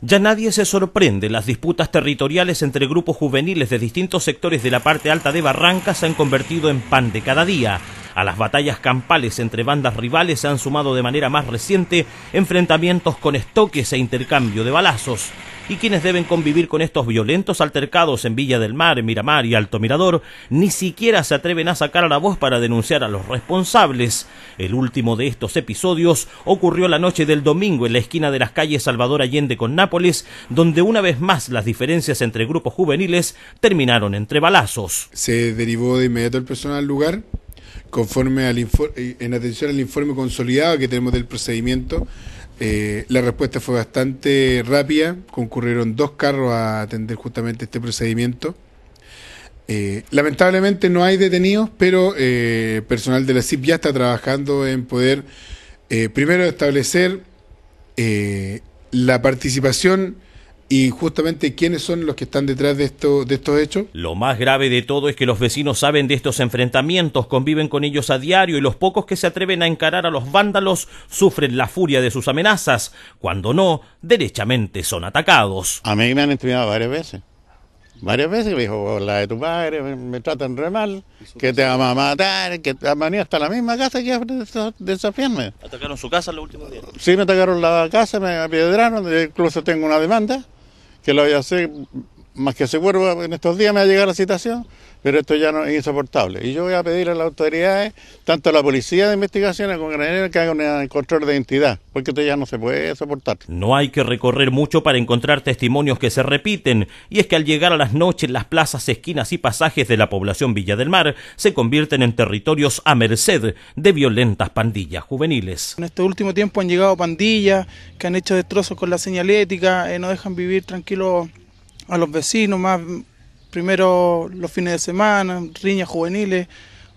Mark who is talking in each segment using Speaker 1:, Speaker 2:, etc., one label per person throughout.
Speaker 1: Ya nadie se sorprende, las disputas territoriales entre grupos juveniles de distintos sectores de la parte alta de Barranca se han convertido en pan de cada día. A las batallas campales entre bandas rivales se han sumado de manera más reciente enfrentamientos con estoques e intercambio de balazos. Y quienes deben convivir con estos violentos altercados en Villa del Mar, Miramar y Alto Mirador, ni siquiera se atreven a sacar a la voz para denunciar a los responsables. El último de estos episodios ocurrió la noche del domingo en la esquina de las calles Salvador Allende con Nápoles, donde una vez más las diferencias entre grupos juveniles terminaron entre balazos.
Speaker 2: Se derivó de inmediato el personal al lugar conforme al eh, en atención al informe consolidado que tenemos del procedimiento, eh, la respuesta fue bastante rápida, concurrieron dos carros a atender justamente este procedimiento. Eh, lamentablemente no hay detenidos, pero el personal de la CIP ya está trabajando en poder, primero, establecer la participación y justamente quiénes son los que están detrás de, esto, de estos hechos.
Speaker 1: Lo más grave de todo es que los vecinos saben de estos enfrentamientos, conviven con ellos a diario y los pocos que se atreven a encarar a los vándalos sufren la furia de sus amenazas, cuando no, derechamente son atacados.
Speaker 3: A mí me han intimidado varias veces. Varias veces me dijo, la de tu padre, me, tratan re mal, que te vamos a matar, que te han hasta la misma casa que desafiarme.
Speaker 1: ¿Atacaron su casa el los últimos días?
Speaker 3: Sí, me atacaron la casa, me apiedraron, incluso tengo una demanda que lo voy a hacer más que seguro en estos días me va a llegar la citación, pero esto ya no es insoportable. Y yo voy a pedir a las autoridades, tanto a la policía de investigación como a Granaderos, que hagan un eh, control de identidad, porque esto ya no se puede soportar.
Speaker 1: No hay que recorrer mucho para encontrar testimonios que se repiten, y es que al llegar a las noches las plazas, esquinas y pasajes de la población Villa del Mar se convierten en territorios a merced de violentas pandillas juveniles.
Speaker 3: En este último tiempo han llegado pandillas que han hecho destrozos con la señalética, eh, no dejan vivir tranquilos a los vecinos, más primero los fines de semana, riñas juveniles.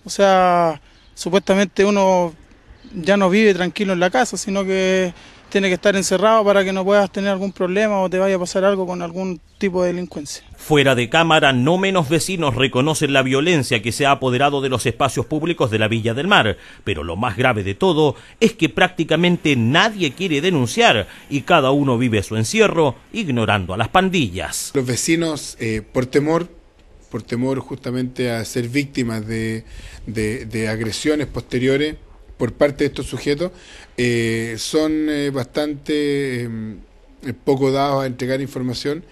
Speaker 3: O sea, supuestamente uno ya no vive tranquilo en la casa, sino que tiene que estar encerrado para que no puedas tener algún problema o te vaya a pasar algo con algún tipo de delincuencia.
Speaker 1: Fuera de cámara, no menos vecinos reconocen la violencia que se ha apoderado de los espacios públicos de la Villa del Mar, pero lo más grave de todo es que prácticamente nadie quiere denunciar y cada uno vive su encierro ignorando a las pandillas.
Speaker 2: Los vecinos, eh, por temor, por temor justamente a ser víctimas de, de agresiones posteriores, por parte de estos sujetos eh, son eh, bastante eh, poco dados a entregar información,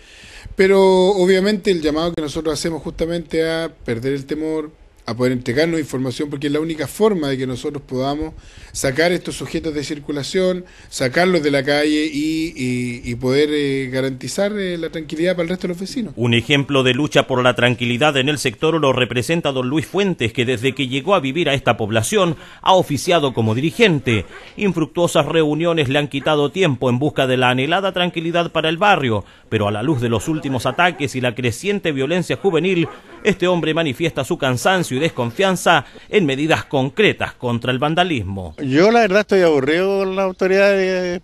Speaker 2: pero obviamente el llamado que nosotros hacemos justamente a perder el temor, a poder entregarnos información porque es la única forma de que nosotros podamos sacar estos sujetos de circulación, sacarlos de la calle y, poder eh, garantizar eh, la tranquilidad para el resto de los vecinos.
Speaker 1: Un ejemplo de lucha por la tranquilidad en el sector lo representa don Luis Fuentes, que desde que llegó a vivir a esta población ha oficiado como dirigente. Infructuosas reuniones le han quitado tiempo en busca de la anhelada tranquilidad para el barrio, pero a la luz de los últimos ataques y la creciente violencia juvenil, este hombre manifiesta su cansancio desconfianza en medidas concretas contra el vandalismo.
Speaker 3: Yo la verdad estoy aburrido con la autoridad de,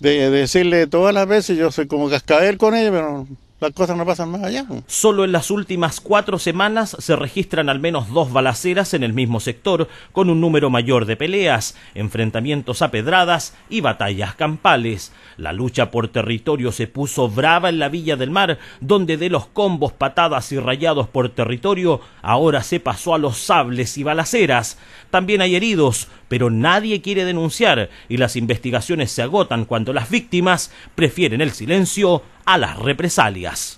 Speaker 3: de decirle todas las veces, yo soy como cascabel con ella, pero las cosas no pasan más allá.
Speaker 1: Solo en las últimas cuatro semanas se registran al menos dos balaceras en el mismo sector, con un número mayor de peleas, enfrentamientos a pedradas y batallas campales. La lucha por territorio se puso brava en la Villa del Mar, donde de los combos, patadas y rayados por territorio, ahora se pasó a los sables y balaceras. También hay heridos, pero nadie quiere denunciar y las investigaciones se agotan cuando las víctimas prefieren el silencio a las represalias.